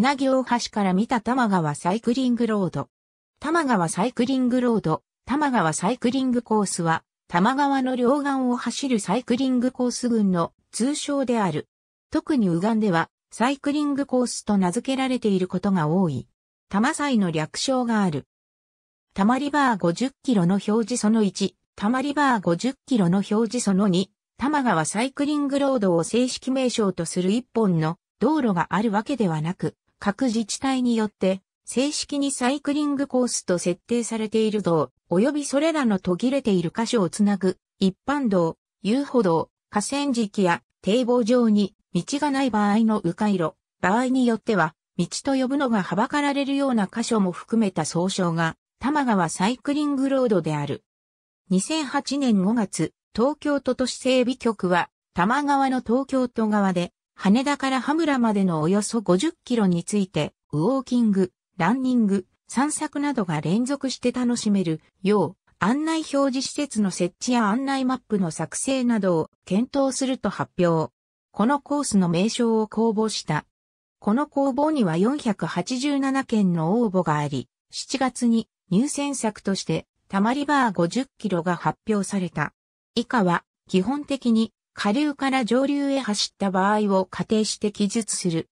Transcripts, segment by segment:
稲城大橋から見た玉川サイクリングロード。玉川サイクリングロード、玉川サイクリングコースは、玉川の両岸を走るサイクリングコース群の通称である。特に右岸では、サイクリングコースと名付けられていることが多い。玉祭の略称がある。玉リバー50キロの表示その1、玉リバー50キロの表示その2、玉川サイクリングロードを正式名称とする一本の道路があるわけではなく、各自治体によって正式にサイクリングコースと設定されている道、及びそれらの途切れている箇所をつなぐ一般道、遊歩道、河川敷や堤防上に道がない場合の迂回路、場合によっては道と呼ぶのがはばかられるような箇所も含めた総称が多摩川サイクリングロードである。2008年5月、東京都都市整備局は多摩川の東京都側で羽田から羽村までのおよそ50キロについて、ウォーキング、ランニング、散策などが連続して楽しめるよう、案内表示施設の設置や案内マップの作成などを検討すると発表。このコースの名称を公募した。この公募には487件の応募があり、7月に入選作として、たまりバー50キロが発表された。以下は、基本的に下流から上流へ走った場合を仮定して記述する。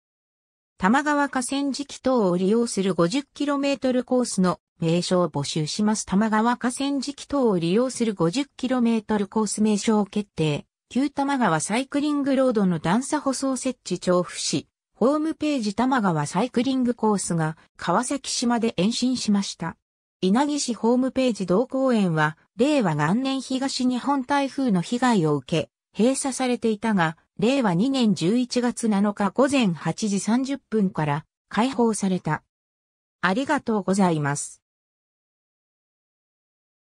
玉川河川敷等を利用する 50km コースの名称を募集します。玉川河川敷等を利用する 50km コース名称を決定。旧玉川サイクリングロードの段差舗装設置調布市。ホームページ玉川サイクリングコースが川崎島で延伸しました。稲城市ホームページ同公園は令和元年東日本台風の被害を受け、閉鎖されていたが、令和2年11月7日午前8時30分から解放された。ありがとうございます。